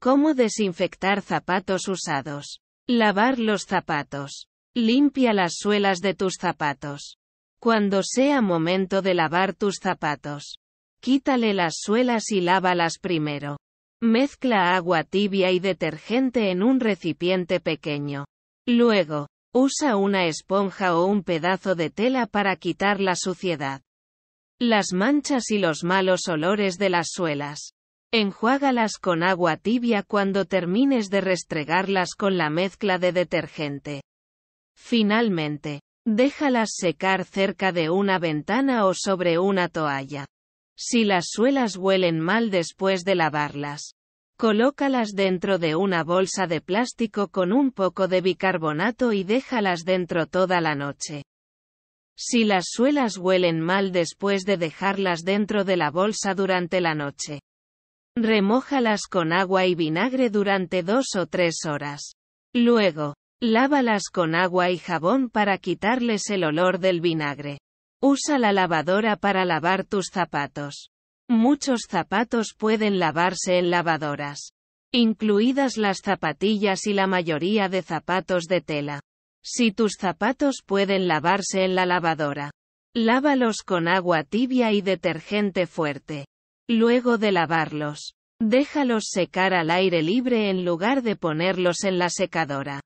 Cómo desinfectar zapatos usados. Lavar los zapatos. Limpia las suelas de tus zapatos. Cuando sea momento de lavar tus zapatos, quítale las suelas y lávalas primero. Mezcla agua tibia y detergente en un recipiente pequeño. Luego, usa una esponja o un pedazo de tela para quitar la suciedad, las manchas y los malos olores de las suelas. Enjuágalas con agua tibia cuando termines de restregarlas con la mezcla de detergente. Finalmente, déjalas secar cerca de una ventana o sobre una toalla. Si las suelas huelen mal después de lavarlas, colócalas dentro de una bolsa de plástico con un poco de bicarbonato y déjalas dentro toda la noche. Si las suelas huelen mal después de dejarlas dentro de la bolsa durante la noche, Remójalas con agua y vinagre durante dos o tres horas. Luego, lávalas con agua y jabón para quitarles el olor del vinagre. Usa la lavadora para lavar tus zapatos. Muchos zapatos pueden lavarse en lavadoras, incluidas las zapatillas y la mayoría de zapatos de tela. Si tus zapatos pueden lavarse en la lavadora, lávalos con agua tibia y detergente fuerte. Luego de lavarlos, déjalos secar al aire libre en lugar de ponerlos en la secadora.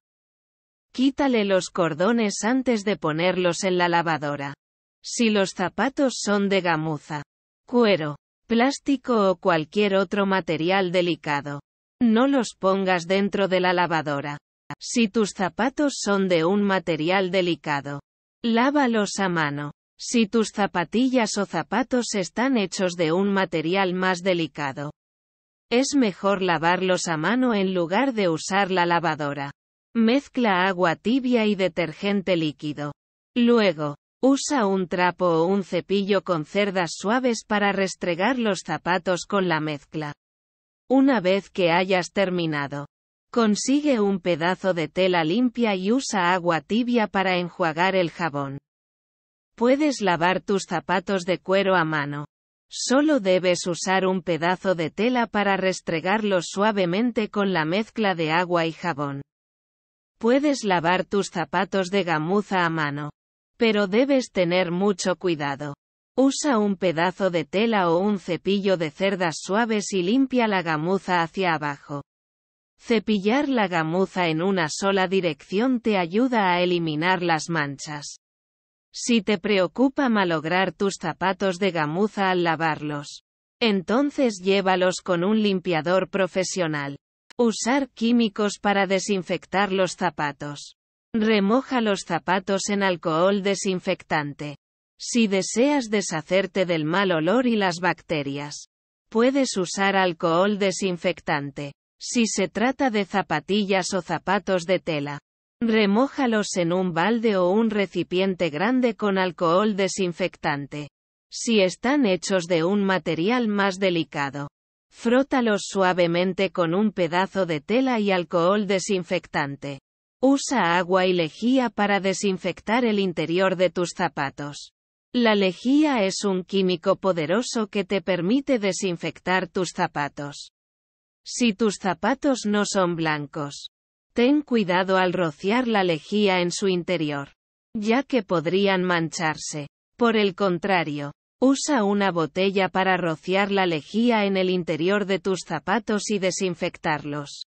Quítale los cordones antes de ponerlos en la lavadora. Si los zapatos son de gamuza, cuero, plástico o cualquier otro material delicado, no los pongas dentro de la lavadora. Si tus zapatos son de un material delicado, lávalos a mano si tus zapatillas o zapatos están hechos de un material más delicado. Es mejor lavarlos a mano en lugar de usar la lavadora. Mezcla agua tibia y detergente líquido. Luego, usa un trapo o un cepillo con cerdas suaves para restregar los zapatos con la mezcla. Una vez que hayas terminado, consigue un pedazo de tela limpia y usa agua tibia para enjuagar el jabón. Puedes lavar tus zapatos de cuero a mano. Solo debes usar un pedazo de tela para restregarlos suavemente con la mezcla de agua y jabón. Puedes lavar tus zapatos de gamuza a mano. Pero debes tener mucho cuidado. Usa un pedazo de tela o un cepillo de cerdas suaves y limpia la gamuza hacia abajo. Cepillar la gamuza en una sola dirección te ayuda a eliminar las manchas. Si te preocupa malograr tus zapatos de gamuza al lavarlos, entonces llévalos con un limpiador profesional. Usar químicos para desinfectar los zapatos. Remoja los zapatos en alcohol desinfectante. Si deseas deshacerte del mal olor y las bacterias, puedes usar alcohol desinfectante. Si se trata de zapatillas o zapatos de tela, Remójalos en un balde o un recipiente grande con alcohol desinfectante. Si están hechos de un material más delicado, frótalos suavemente con un pedazo de tela y alcohol desinfectante. Usa agua y lejía para desinfectar el interior de tus zapatos. La lejía es un químico poderoso que te permite desinfectar tus zapatos. Si tus zapatos no son blancos, Ten cuidado al rociar la lejía en su interior, ya que podrían mancharse. Por el contrario, usa una botella para rociar la lejía en el interior de tus zapatos y desinfectarlos.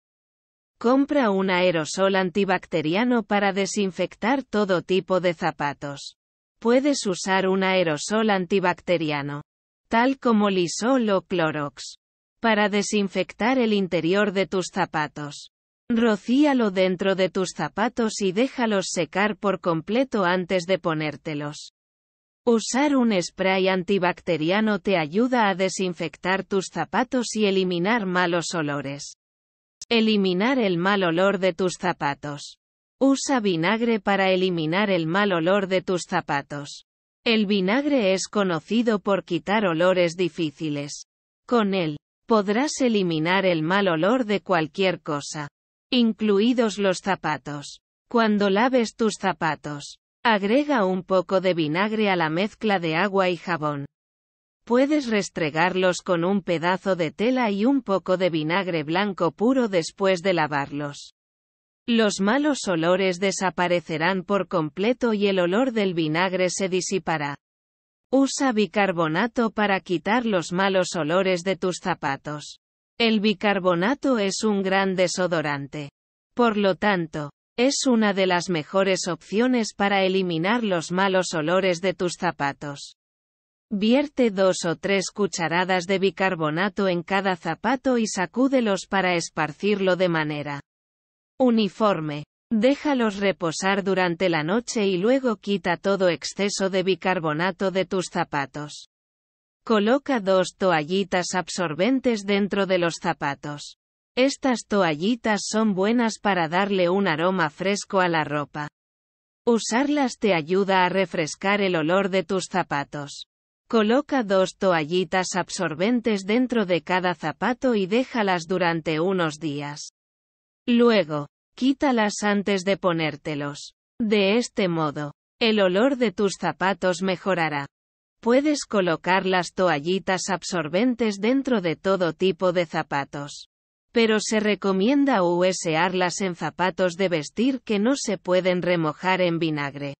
Compra un aerosol antibacteriano para desinfectar todo tipo de zapatos. Puedes usar un aerosol antibacteriano, tal como lisol o clorox, para desinfectar el interior de tus zapatos. Rocíalo dentro de tus zapatos y déjalos secar por completo antes de ponértelos. Usar un spray antibacteriano te ayuda a desinfectar tus zapatos y eliminar malos olores. Eliminar el mal olor de tus zapatos. Usa vinagre para eliminar el mal olor de tus zapatos. El vinagre es conocido por quitar olores difíciles. Con él, podrás eliminar el mal olor de cualquier cosa incluidos los zapatos. Cuando laves tus zapatos, agrega un poco de vinagre a la mezcla de agua y jabón. Puedes restregarlos con un pedazo de tela y un poco de vinagre blanco puro después de lavarlos. Los malos olores desaparecerán por completo y el olor del vinagre se disipará. Usa bicarbonato para quitar los malos olores de tus zapatos. El bicarbonato es un gran desodorante. Por lo tanto, es una de las mejores opciones para eliminar los malos olores de tus zapatos. Vierte dos o tres cucharadas de bicarbonato en cada zapato y sacúdelos para esparcirlo de manera uniforme. Déjalos reposar durante la noche y luego quita todo exceso de bicarbonato de tus zapatos. Coloca dos toallitas absorbentes dentro de los zapatos. Estas toallitas son buenas para darle un aroma fresco a la ropa. Usarlas te ayuda a refrescar el olor de tus zapatos. Coloca dos toallitas absorbentes dentro de cada zapato y déjalas durante unos días. Luego, quítalas antes de ponértelos. De este modo, el olor de tus zapatos mejorará. Puedes colocar las toallitas absorbentes dentro de todo tipo de zapatos. Pero se recomienda usarlas en zapatos de vestir que no se pueden remojar en vinagre.